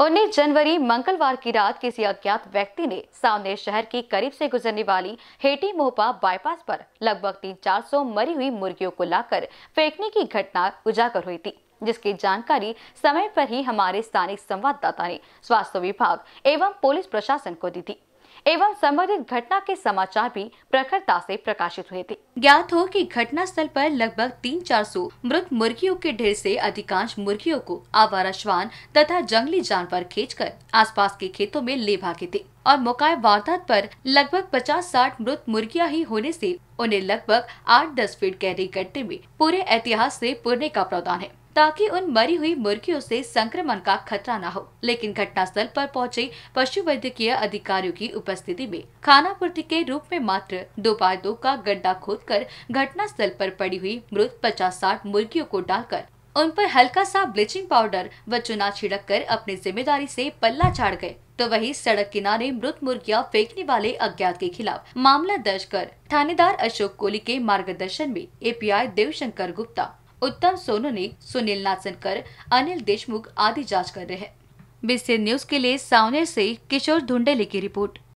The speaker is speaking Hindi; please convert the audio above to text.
उन्नीस जनवरी मंगलवार की रात किसी अज्ञात व्यक्ति ने सामने शहर की करीब से गुजरने वाली हेटी मोहपा बाईपास पर लगभग तीन चार सौ मरी हुई मुर्गियों को लाकर फेंकने की घटना उजागर हुई थी जिसकी जानकारी समय पर ही हमारे स्थानीय संवाददाता ने स्वास्थ्य विभाग एवं पुलिस प्रशासन को दी थी एवं संबंधित घटना के समाचार भी प्रखरता से प्रकाशित हुए थे ज्ञात हो कि घटना स्थल पर लगभग तीन चार सौ मृत मुर्गियों के ढेर से अधिकांश मुर्गियों को आवारा श्वान तथा जंगली जानवर खींचकर आसपास के खेतों में ले भागे थे और मौका वारदात पर लगभग 50-60 मृत मुर्गियां ही होने से उन्हें लगभग 8-10 फीट गहरे गड्ढे में पूरे इतिहास से पुरने का प्रावधान है ताकि उन मरी हुई मुर्गियों से संक्रमण का खतरा न हो लेकिन घटनास्थल पर पहुंचे पशु वैद्यकीय अधिकारियों की उपस्थिति में खाना पूर्ति के रूप में मात्र बाय दो का गड्ढा घटना घटनास्थल पर पड़ी हुई मृत पचास साठ मुर्गियों को डालकर उन पर हल्का सा ब्लीचिंग पाउडर व चुना छिड़क कर अपनी जिम्मेदारी से पल्ला झाड़ गए तो वही सड़क किनारे मृत मुर्गियां फेंकने वाले अज्ञात के खिलाफ मामला दर्ज कर थानेदार अशोक कोहली के मार्गदर्शन में एपीआई देवशंकर गुप्ता उत्तम सोनू ने सुनील नाचनकर अनिल देशमुख आदि जांच कर रहे हैं बीसी न्यूज के लिए सावनेर से किशोर धुंडेली की रिपोर्ट